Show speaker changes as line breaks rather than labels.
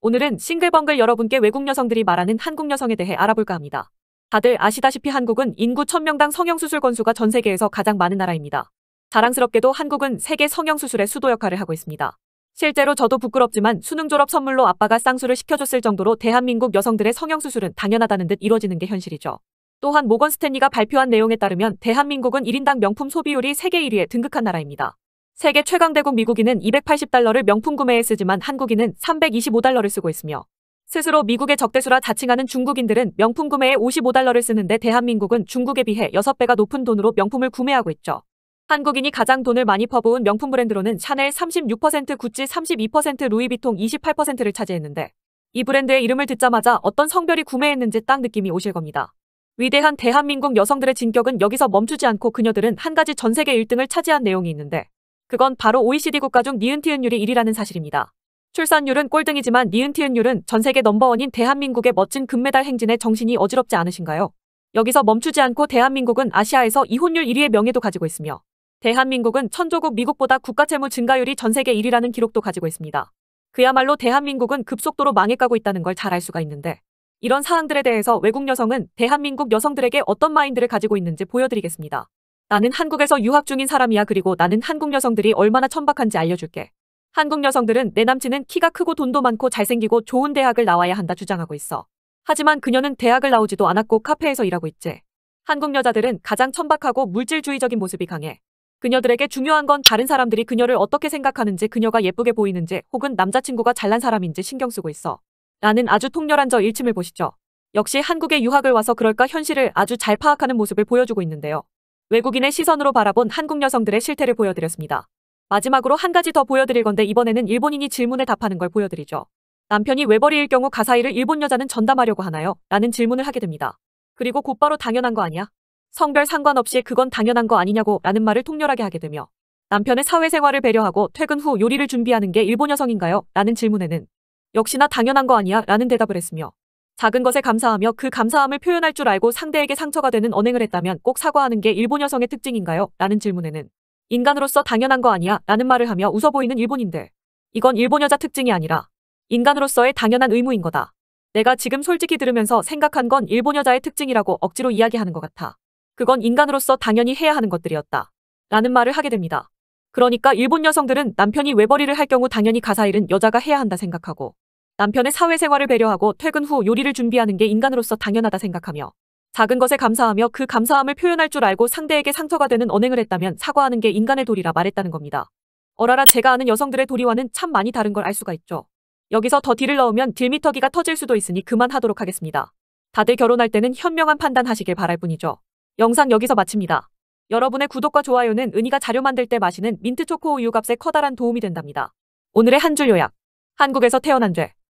오늘은 싱글벙글 여러분께 외국 여성들이 말하는 한국 여성에 대해 알아볼까 합니다. 다들 아시다시피 한국은 인구 1000명당 성형수술 건수가 전 세계에서 가장 많은 나라입니다. 자랑스럽게도 한국은 세계 성형수술의 수도 역할을 하고 있습니다. 실제로 저도 부끄럽지만 수능 졸업 선물로 아빠가 쌍수를 시켜줬을 정도로 대한민국 여성들의 성형수술은 당연하다는 듯이뤄지는게 현실이죠. 또한 모건 스탠리가 발표한 내용에 따르면 대한민국은 1인당 명품 소비율이 세계 1위에 등극한 나라입니다. 세계 최강대국 미국인은 280달러를 명품 구매에 쓰지만 한국인은 325달러를 쓰고 있으며 스스로 미국의 적대수라 자칭하는 중국인들은 명품 구매에 55달러를 쓰는데 대한민국은 중국에 비해 6배가 높은 돈으로 명품을 구매하고 있죠. 한국인이 가장 돈을 많이 퍼부은 명품 브랜드로는 샤넬 36%, 구찌 32%, 루이비통 28%를 차지했는데 이 브랜드의 이름을 듣자마자 어떤 성별이 구매했는지 딱 느낌이 오실 겁니다. 위대한 대한민국 여성들의 진격은 여기서 멈추지 않고 그녀들은 한 가지 전 세계 1등을 차지한 내용이 있는데 그건 바로 OECD 국가 중 니은티은율이 1위라는 사실입니다. 출산율은 꼴등이지만 니은티은율은 전 세계 넘버원인 대한민국의 멋진 금메달 행진에 정신이 어지럽지 않으신가요? 여기서 멈추지 않고 대한민국은 아시아에서 이혼율 1위의 명예도 가지고 있으며 대한민국은 천조국 미국보다 국가채무 증가율이 전 세계 1위라는 기록도 가지고 있습니다. 그야말로 대한민국은 급속도로 망해가고 있다는 걸 잘 알 수가 있는데 이런 사항들에 대해서 외국 여성은 대한민국 여성들에게 어떤 마인드를 가지고 있는지 보여드리겠습니다. 나는 한국에서 유학 중인 사람이야 그리고 나는 한국 여성들이 얼마나 천박한지 알려줄게. 한국 여성들은 내 남친은 키가 크고 돈도 많고 잘생기고 좋은 대학을 나와야 한다 주장하고 있어. 하지만 그녀는 대학을 나오지도 않았고 카페에서 일하고 있지. 한국 여자들은 가장 천박하고 물질주의적인 모습이 강해. 그녀들에게 중요한 건 다른 사람들이 그녀를 어떻게 생각하는지 그녀가 예쁘게 보이는지 혹은 남자친구가 잘난 사람인지 신경 쓰고 있어. 라는 아주 통렬한 저 일침을 보시죠. 역시 한국에 유학을 와서 그럴까 현실을 아주 잘 파악하는 모습을 보여주고 있는데요. 외국인의 시선으로 바라본 한국 여성들의 실태를 보여드렸습니다. 마지막으로 한 가지 더 보여드릴 건데 이번에는 일본인이 질문에 답하는 걸 보여드리죠. 남편이 외벌이일 경우 가사일을 일본 여자는 전담하려고 하나요? 라는 질문을 하게 됩니다. 그리고 곧바로 당연한 거 아니야? 성별 상관없이 그건 당연한 거 아니냐고 라는 말을 통렬하게 하게 되며 남편의 사회생활을 배려하고 퇴근 후 요리를 준비하는 게 일본 여성인가요? 라는 질문에는 역시나 당연한 거 아니야? 라는 대답을 했으며 작은 것에 감사하며 그 감사함을 표현할 줄 알고 상대에게 상처가 되는 언행을 했다면 꼭 사과하는 게 일본 여성의 특징인가요? 라는 질문에는 인간으로서 당연한 거 아니야? 라는 말을 하며 웃어 보이는 일본인들. 이건 일본 여자 특징이 아니라 인간으로서의 당연한 의무인 거다. 내가 지금 솔직히 들으면서 생각한 건 일본 여자의 특징이라고 억지로 이야기하는 것 같아. 그건 인간으로서 당연히 해야 하는 것들이었다. 라는 말을 하게 됩니다. 그러니까 일본 여성들은 남편이 외벌이를 할 경우 당연히 가사일은 여자가 해야 한다 생각하고 남편의 사회생활을 배려하고 퇴근 후 요리를 준비하는 게 인간으로서 당연하다 생각하며 작은 것에 감사하며 그 감사함을 표현할 줄 알고 상대에게 상처가 되는 언행을 했다면 사과하는 게 인간의 도리라 말했다는 겁니다. 어라라 제가 아는 여성들의 도리와는 참 많이 다른 걸 알 수가 있죠. 여기서 더 딜을 넣으면 딜미터기가 터질 수도 있으니 그만하도록 하겠습니다. 다들 결혼할 때는 현명한 판단하시길 바랄 뿐이죠. 영상 여기서 마칩니다. 여러분의 구독과 좋아요는 은희가 자료 만들 때 마시는 민트초코 우유값에 커다란 도움이 된답니다. 오늘의 한 줄 요약. 한국에서 태어난 죄.